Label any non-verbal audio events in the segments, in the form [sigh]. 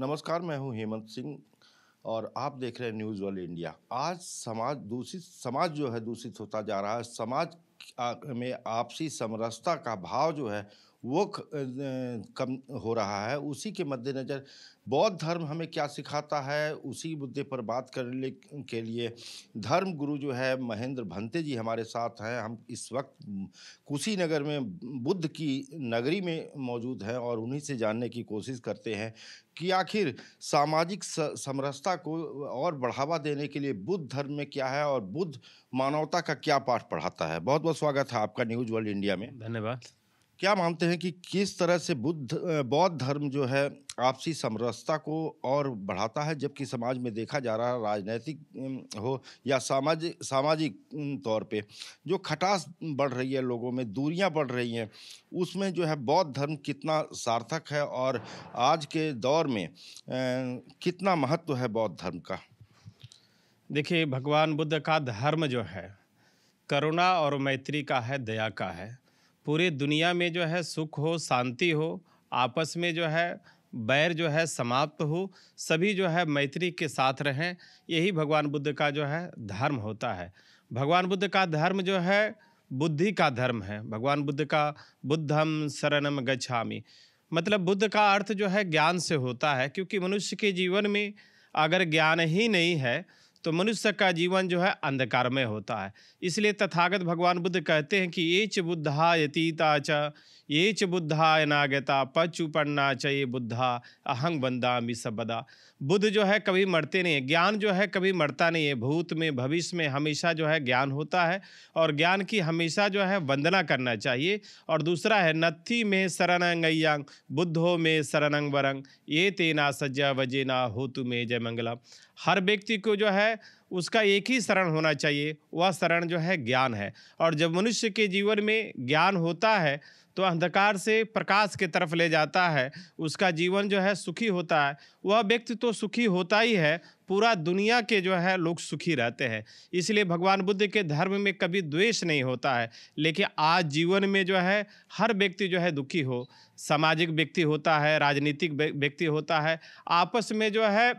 नमस्कार मैं हूं हेमंत सिंह और आप देख रहे हैं न्यूज़ वर्ल्ड इंडिया आज समाज दूषित समाज जो है दूषित होता जा रहा है समाज में आपसी समरसता का भाव जो है वो कम हो रहा है उसी के मद्देनज़र बौद्ध धर्म हमें क्या सिखाता है उसी मुद्दे पर बात करने के लिए धर्म गुरु जो है महेंद्र भंते जी हमारे साथ हैं हम इस वक्त कुशीनगर में बुद्ध की नगरी में मौजूद हैं और उन्हीं से जानने की कोशिश करते हैं कि आखिर सामाजिक समरसता को और बढ़ावा देने के लिए बुद्ध धर्म में क्या है और बुद्ध मानवता का क्या पाठ पढ़ाता है बहुत बहुत स्वागत है आपका न्यूज वर्ल्ड इंडिया में धन्यवाद क्या मानते हैं कि किस तरह से बुद्ध बौद्ध धर्म जो है आपसी समरसता को और बढ़ाता है जबकि समाज में देखा जा रहा है राजनैतिक हो या सामाजिक सामाजिक तौर पे जो खटास बढ़ रही है लोगों में दूरियां बढ़ रही हैं उसमें जो है बौद्ध धर्म कितना सार्थक है और आज के दौर में कितना महत्व है बौद्ध धर्म का देखिए भगवान बुद्ध का धर्म जो है करुणा और मैत्री का है दया का है पूरे दुनिया में जो है सुख हो शांति हो आपस में जो है बैर जो है समाप्त हो सभी जो है मैत्री के साथ रहें यही भगवान बुद्ध का जो है धर्म होता है भगवान बुद्ध का धर्म जो है बुद्धि का धर्म है भगवान बुद्ध का बुद्धम शरणम गच्छामी मतलब बुद्ध का अर्थ जो है ज्ञान से होता है क्योंकि मनुष्य के जीवन में अगर ज्ञान ही नहीं है तो मनुष्य का जीवन जो है अंधकारमय होता है इसलिए तथागत भगवान बुद्ध कहते हैं कि ये च बुद्धा यतीता च ये च बुद्धा अनागता पचुपन्ना च ये बुद्धा अहंग बंदा मिसबदा बुद्ध जो है कभी मरते नहीं है ज्ञान जो है कभी मरता नहीं है भूत में भविष्य में हमेशा जो है ज्ञान होता है और ज्ञान की हमेशा जो है वंदना करना चाहिए और दूसरा है नत्थी में शरणंग अयंग बुद्धो में शरणंग वरंग ये तेना सज्जा वजेना हो तु में जय मंगला हर व्यक्ति को जो है उसका एक ही शरण होना चाहिए वह शरण जो है ज्ञान है और जब मनुष्य के जीवन में ज्ञान होता है तो अंधकार से प्रकाश के तरफ ले जाता है उसका जीवन जो है सुखी होता है वह व्यक्ति तो सुखी होता ही है पूरा दुनिया के जो है लोग सुखी रहते हैं इसलिए भगवान बुद्ध के धर्म में कभी द्वेष नहीं होता है लेकिन आज जीवन में जो है हर व्यक्ति जो है दुखी हो सामाजिक व्यक्ति होता है राजनीतिक व्यक्ति होता है आपस में जो है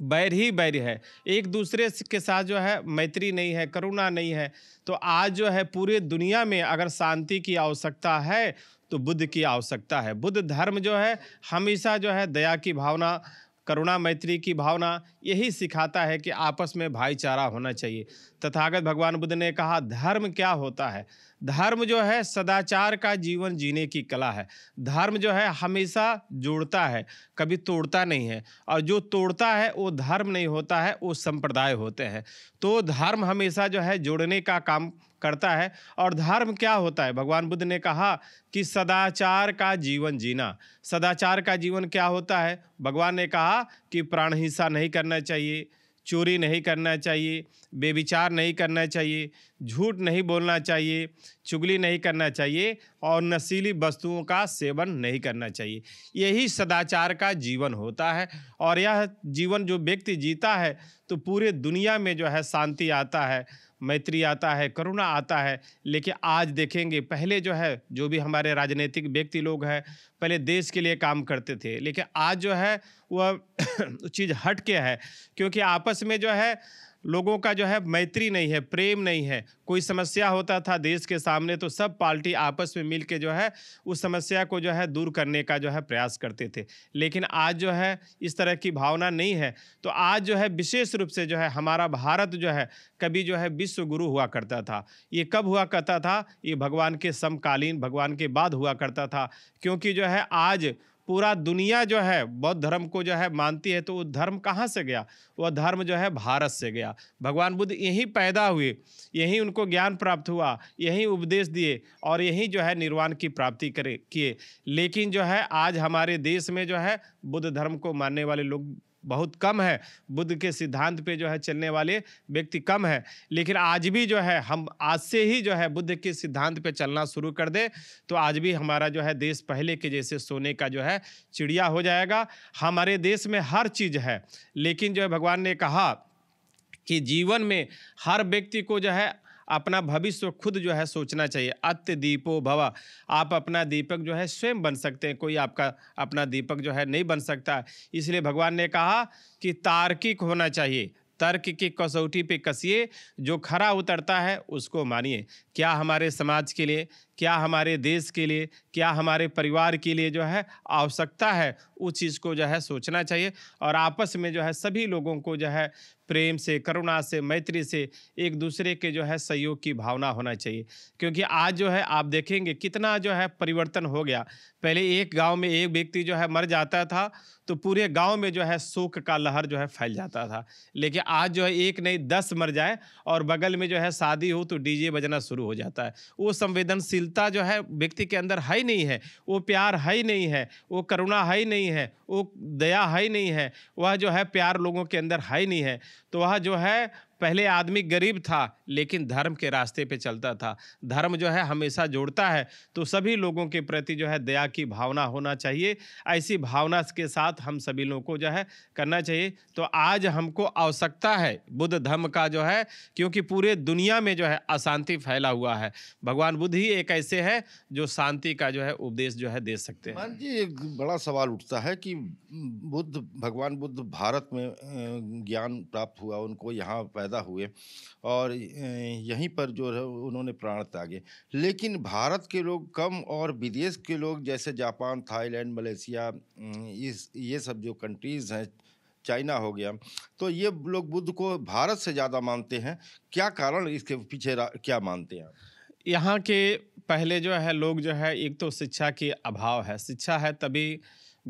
बैर ही बैर है एक दूसरे के साथ जो है मैत्री नहीं है करुणा नहीं है तो आज जो है पूरे दुनिया में अगर शांति की आवश्यकता है तो बुद्ध की आवश्यकता है बुद्ध धर्म जो है हमेशा जो है दया की भावना करुणा मैत्री की भावना यही सिखाता है कि आपस में भाईचारा होना चाहिए तथागत भगवान बुद्ध ने कहा धर्म क्या होता है धर्म जो है सदाचार का जीवन जीने की कला है धर्म जो है हमेशा जोड़ता है कभी तोड़ता नहीं है और जो तोड़ता है वो धर्म नहीं होता है वो संप्रदाय होते हैं तो धर्म हमेशा जो है जोड़ने का काम करता है और धर्म क्या होता है भगवान बुद्ध ने कहा कि सदाचार का जीवन जीना सदाचार का जीवन क्या होता है भगवान ने कहा कि प्राण हिंसा नहीं करना चाहिए चोरी नहीं करना चाहिए बेविचार नहीं करना चाहिए झूठ नहीं बोलना चाहिए चुगली नहीं करना चाहिए और नशीली वस्तुओं का सेवन नहीं करना चाहिए यही सदाचार का जीवन होता है और यह जीवन जो व्यक्ति जीता है तो पूरे दुनिया में जो है शांति आता है मैत्री आता है करुणा आता है लेकिन आज देखेंगे पहले जो है जो भी हमारे राजनीतिक व्यक्ति लोग हैं पहले देश के लिए काम करते थे लेकिन आज जो है वह [coughs] चीज़ हट के है क्योंकि आपस में जो है लोगों का जो है मैत्री नहीं है प्रेम नहीं है कोई समस्या होता था देश के सामने तो सब पार्टी आपस में मिल के जो है उस समस्या को जो है दूर करने का जो है प्रयास करते थे लेकिन आज जो है इस तरह की भावना नहीं है तो आज जो है विशेष रूप से जो है हमारा भारत जो है कभी जो है विश्व गुरु हुआ करता था ये कब हुआ करता था ये भगवान के समकालीन भगवान के बाद हुआ करता था क्योंकि जो है आज पूरा दुनिया जो है बौद्ध धर्म को जो है मानती है तो वो धर्म कहाँ से गया वह धर्म जो है भारत से गया भगवान बुद्ध यहीं पैदा हुए यहीं उनको ज्ञान प्राप्त हुआ यहीं उपदेश दिए और यहीं जो है निर्वाण की प्राप्ति करे किए लेकिन जो है आज हमारे देश में जो है बुद्ध धर्म को मानने वाले लोग बहुत कम है बुद्ध के सिद्धांत पे जो है चलने वाले व्यक्ति कम है लेकिन आज भी जो है हम आज से ही जो है बुद्ध के सिद्धांत पे चलना शुरू कर दे तो आज भी हमारा जो है देश पहले के जैसे सोने का जो है चिड़िया हो जाएगा हमारे देश में हर चीज़ है लेकिन जो है भगवान ने कहा कि जीवन में हर व्यक्ति को जो है अपना भविष्य खुद जो है सोचना चाहिए अत्य दीपो भवा आप अपना दीपक जो है स्वयं बन सकते हैं कोई आपका अपना दीपक जो है नहीं बन सकता इसलिए भगवान ने कहा कि तार्किक होना चाहिए तर्क की कसौटी पे कसिए जो खरा उतरता है उसको मानिए क्या हमारे समाज के लिए क्या हमारे देश के लिए क्या हमारे परिवार के लिए जो है आवश्यकता है उस चीज़ को जो है सोचना चाहिए और आपस में जो है सभी लोगों को जो है प्रेम से करुणा से मैत्री से एक दूसरे के जो है सहयोग की भावना होना चाहिए क्योंकि आज जो है आप देखेंगे कितना जो है परिवर्तन हो गया पहले एक गांव में एक व्यक्ति जो है मर जाता था तो पूरे गांव में जो है शोक का लहर जो है फैल जाता था लेकिन आज जो है एक नहीं दस मर जाए और बगल में जो है शादी हो तो डीजे बजना शुरू हो जाता है वो संवेदनशील दिलता जो है व्यक्ति के अंदर है ही नहीं है वो प्यार है ही नहीं है वो करुणा है ही नहीं है वो दया है ही नहीं है वह जो है प्यार लोगों के अंदर है ही नहीं है तो वह जो है पहले आदमी गरीब था लेकिन धर्म के रास्ते पे चलता था धर्म जो है हमेशा जोड़ता है तो सभी लोगों के प्रति जो है दया की भावना होना चाहिए ऐसी भावना के साथ हम सभी लोगों को जो है करना चाहिए तो आज हमको आवश्यकता है बुद्ध धर्म का जो है क्योंकि पूरे दुनिया में जो है अशांति फैला हुआ है भगवान बुद्ध ही एक ऐसे है जो शांति का जो है उपदेश जो है दे सकते हैं जी एक बड़ा सवाल उठता है कि बुद्ध भगवान बुद्ध भारत में ज्ञान प्राप्त हुआ उनको यहाँ पैदा हुए और यहीं पर जो है उन्होंने प्राण त्यागे लेकिन भारत के लोग कम और विदेश के लोग जैसे जापान थाईलैंड मलेशिया इस ये सब जो कंट्रीज़ हैं चाइना हो गया तो ये लोग बुद्ध को भारत से ज़्यादा मानते हैं क्या कारण इसके पीछे क्या मानते हैं यहाँ के पहले जो है लोग जो है एक तो शिक्षा के अभाव है शिक्षा है तभी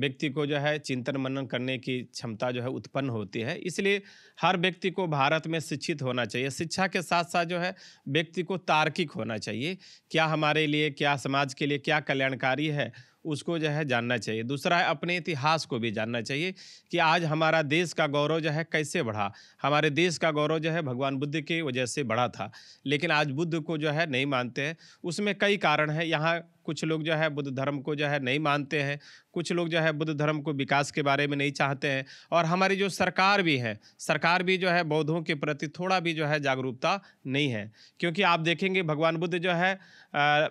व्यक्ति को जो है चिंतन मनन करने की क्षमता जो है उत्पन्न होती है इसलिए हर व्यक्ति को भारत में शिक्षित होना चाहिए शिक्षा के साथ साथ जो है व्यक्ति को तार्किक होना चाहिए क्या हमारे लिए क्या समाज के लिए क्या कल्याणकारी है उसको जो है जानना चाहिए दूसरा है अपने इतिहास को भी जानना चाहिए कि आज हमारा देश का गौरव जो है कैसे बढ़ा हमारे देश का गौरव जो है भगवान बुद्ध की वजह से बढ़ा था लेकिन आज बुद्ध को जो है नहीं मानते हैं उसमें कई कारण हैं यहाँ कुछ लोग जो है बुद्ध धर्म को जो है नहीं मानते हैं कुछ लोग जो है बुद्ध धर्म को विकास के बारे में नहीं चाहते हैं और हमारी जो सरकार भी है सरकार भी जो है बौद्धों के प्रति थोड़ा भी जो है जागरूकता नहीं है क्योंकि आप देखेंगे भगवान बुद्ध जो है आ,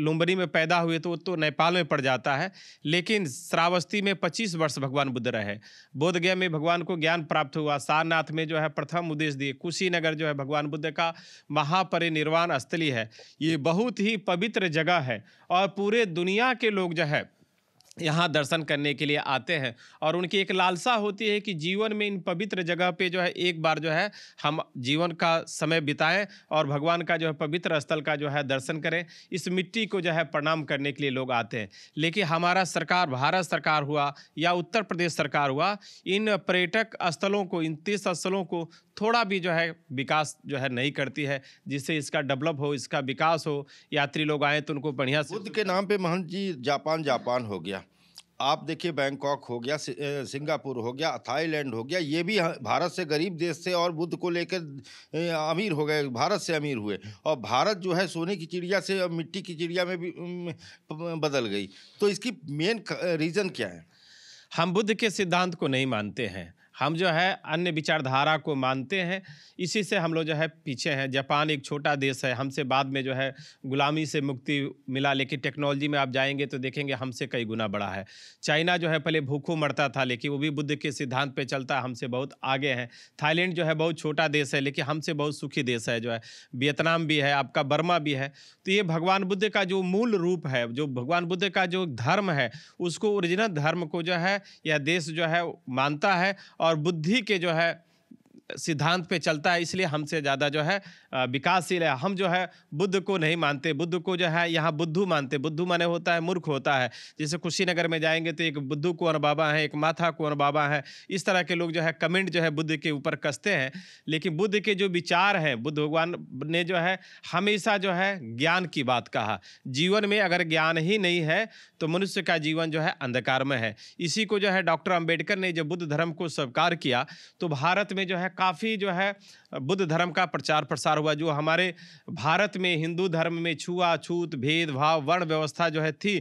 लुम्बनी में पैदा हुए तो वो तो नेपाल में पड़ जाता है लेकिन श्रावस्ती में 25 वर्ष भगवान बुद्ध रहे बोधगया में भगवान को ज्ञान प्राप्त हुआ सारनाथ में जो है प्रथम उद्देश्य दिए कुशीनगर जो है भगवान बुद्ध का महापरिनिर्वाण स्थली है ये बहुत ही पवित्र जगह है और पूरे दुनिया के लोग जो है यहाँ दर्शन करने के लिए आते हैं और उनकी एक लालसा होती है कि जीवन में इन पवित्र जगह पे जो है एक बार जो है हम जीवन का समय बिताएं और भगवान का जो है पवित्र स्थल का जो है दर्शन करें इस मिट्टी को जो है प्रणाम करने के लिए लोग आते हैं लेकिन हमारा सरकार भारत सरकार हुआ या उत्तर प्रदेश सरकार हुआ इन पर्यटक स्थलों को इन तीर्थ स्थलों को थोड़ा भी जो है विकास जो है नहीं करती है जिससे इसका डेवलप हो इसका विकास हो यात्री लोग आए तो उनको बढ़िया बुद्ध के नाम पे महंत जी जापान जापान हो गया आप देखिए बैंकॉक हो गया सिंगापुर हो गया थाईलैंड हो गया ये भी भारत से गरीब देश से और बुद्ध को लेकर अमीर हो गए भारत से अमीर हुए और भारत जो है सोने की चिड़िया से और मिट्टी की चिड़िया में भी बदल गई तो इसकी मेन रीज़न क्या है हम बुद्ध के सिद्धांत को नहीं मानते हैं हम जो है अन्य विचारधारा को मानते हैं इसी से हम लोग जो है पीछे हैं जापान एक छोटा देश है हमसे बाद में जो है गुलामी से मुक्ति मिला लेकिन टेक्नोलॉजी में आप जाएंगे तो देखेंगे हमसे कई गुना बड़ा है चाइना जो है पहले भूखों मरता था लेकिन वो भी बुद्ध के सिद्धांत पर चलता हमसे बहुत आगे हैं थाईलैंड जो है बहुत छोटा देश है लेकिन हमसे बहुत सुखी देश है जो है वियतनाम भी है आपका बर्मा भी है तो ये भगवान बुद्ध का जो मूल रूप है जो भगवान बुद्ध का जो धर्म है उसको ओरिजिनल धर्म को जो है यह देश जो है मानता है और और बुद्धि के जो है सिद्धांत पे चलता है इसलिए हमसे ज़्यादा जो है विकासशील है हम जो है बुद्ध को नहीं मानते बुद्ध को जो है यहाँ बुद्धू मानते बुद्धू माने होता है मूर्ख होता है जैसे कुशीनगर में जाएंगे तो एक बुद्धू कुंवर बाबा हैं एक माथा कुंवर बाबा हैं इस तरह के लोग जो है कमेंट जो है बुद्ध के ऊपर कसते हैं लेकिन बुद्ध के जो विचार हैं बुद्ध भगवान ने जो है हमेशा जो है ज्ञान की बात कहा जीवन में अगर ज्ञान ही नहीं है तो मनुष्य का जीवन जो है अंधकार में है इसी को जो है डॉक्टर अम्बेडकर ने जब बुद्ध धर्म को स्वीकार किया तो भारत में जो है काफ़ी जो है बुद्ध धर्म का प्रचार प्रसार हुआ जो हमारे भारत में हिंदू धर्म में छुआछूत भेदभाव वर्ण व्यवस्था जो है थी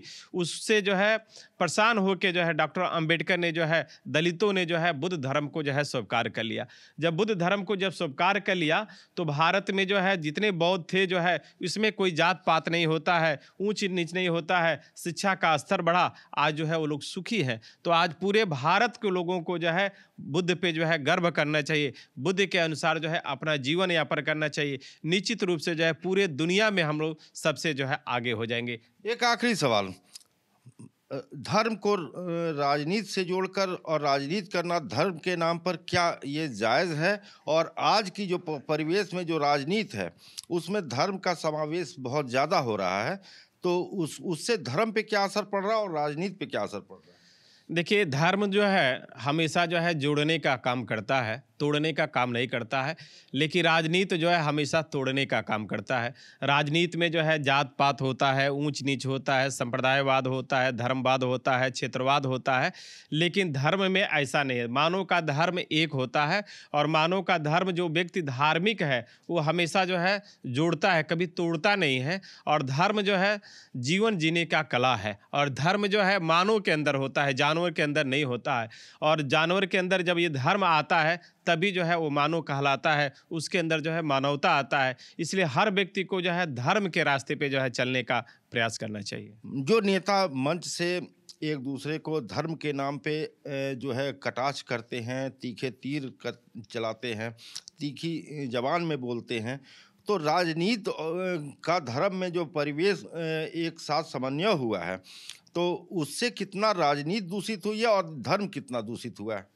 उससे जो है परेशान होकर जो है डॉक्टर अंबेडकर ने जो है दलितों ने जो है बुद्ध धर्म को जो है स्वीकार कर लिया जब बुद्ध धर्म को जब स्वीकार कर लिया तो भारत में जो है जितने बौद्ध थे जो है इसमें कोई जात पात नहीं होता है ऊंच नीच नहीं होता है शिक्षा का स्तर बढ़ा आज जो है वो लोग सुखी हैं तो आज पूरे भारत के लोगों को जो है बुद्ध पे जो है गर्व करना चाहिए बुद्ध के अनुसार जो है अपना जीवन यापन करना चाहिए निश्चित रूप से जो है पूरे दुनिया में हम लोग सबसे जो है आगे हो जाएंगे एक आखिरी सवाल धर्म को राजनीति से जोड़कर और राजनीति करना धर्म के नाम पर क्या ये जायज़ है और आज की जो परिवेश में जो राजनीति है उसमें धर्म का समावेश बहुत ज़्यादा हो रहा है तो उस उससे धर्म पे क्या असर पड़ रहा है और राजनीति पे क्या असर पड़ रहा है देखिए धर्म जो है हमेशा जो है जोड़ने का काम करता है तोड़ने का काम नहीं करता है लेकिन राजनीति जो है हमेशा तोड़ने का काम करता है राजनीति में जो है जात पात होता है ऊंच नीच होता है संप्रदायवाद होता है धर्मवाद होता है क्षेत्रवाद होता है लेकिन धर्म में ऐसा नहीं है मानव का धर्म एक होता है और मानव का धर्म जो व्यक्ति धार्मिक है वो हमेशा जो है जोड़ता है कभी तोड़ता नहीं है और धर्म जो है जीवन जीने का कला है और धर्म जो है मानव के अंदर होता है जानवर के अंदर नहीं होता है और जानवर के अंदर जब ये धर्म आता है तभी जो है वो मानव कहलाता है उसके अंदर जो है मानवता आता है इसलिए हर व्यक्ति को जो है धर्म के रास्ते पे जो है चलने का प्रयास करना चाहिए जो नेता मंच से एक दूसरे को धर्म के नाम पे जो है कटाच करते हैं तीखे तीर कर चलाते हैं तीखी जबान में बोलते हैं तो राजनीति का धर्म में जो परिवेश एक साथ समन्वय हुआ है तो उससे कितना राजनीति दूषित हुई है और धर्म कितना दूषित हुआ है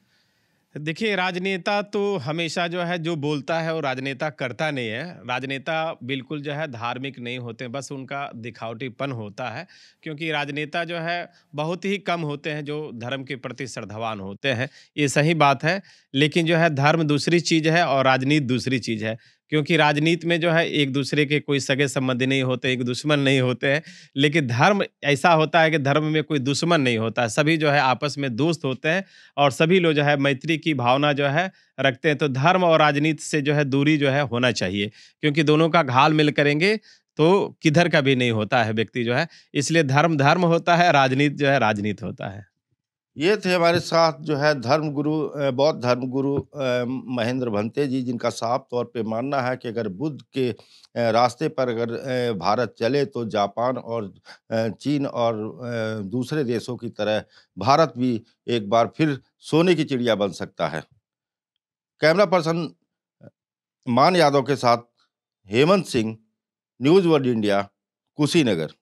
देखिए राजनेता तो हमेशा जो है जो बोलता है वो राजनेता करता नहीं है राजनेता बिल्कुल जो है धार्मिक नहीं होते बस उनका दिखावटीपन होता है क्योंकि राजनेता जो है बहुत ही कम होते हैं जो धर्म के प्रति श्रद्धावान होते हैं ये सही बात है लेकिन जो है धर्म दूसरी चीज़ है और राजनीति दूसरी चीज़ है क्योंकि राजनीति में जो है एक दूसरे के कोई सगे संबंधी नहीं होते एक दुश्मन नहीं होते हैं लेकिन धर्म ऐसा होता है कि धर्म में कोई दुश्मन नहीं होता सभी जो है आपस में दोस्त होते हैं और सभी लोग जो है मैत्री की भावना जो है रखते हैं तो धर्म और राजनीति से जो है दूरी जो है होना चाहिए क्योंकि दोनों का घाल मिल करेंगे तो किधर का भी नहीं होता है व्यक्ति जो है इसलिए धर्म धर्म होता है राजनीति जो है राजनीति होता है ये थे हमारे साथ जो है धर्म गुरु बौद्ध धर्म गुरु महेंद्र भंते जी जिनका साफ तौर पे मानना है कि अगर बुद्ध के रास्ते पर अगर भारत चले तो जापान और चीन और दूसरे देशों की तरह भारत भी एक बार फिर सोने की चिड़िया बन सकता है कैमरा पर्सन मान यादव के साथ Hemant Singh news world India Kushinagar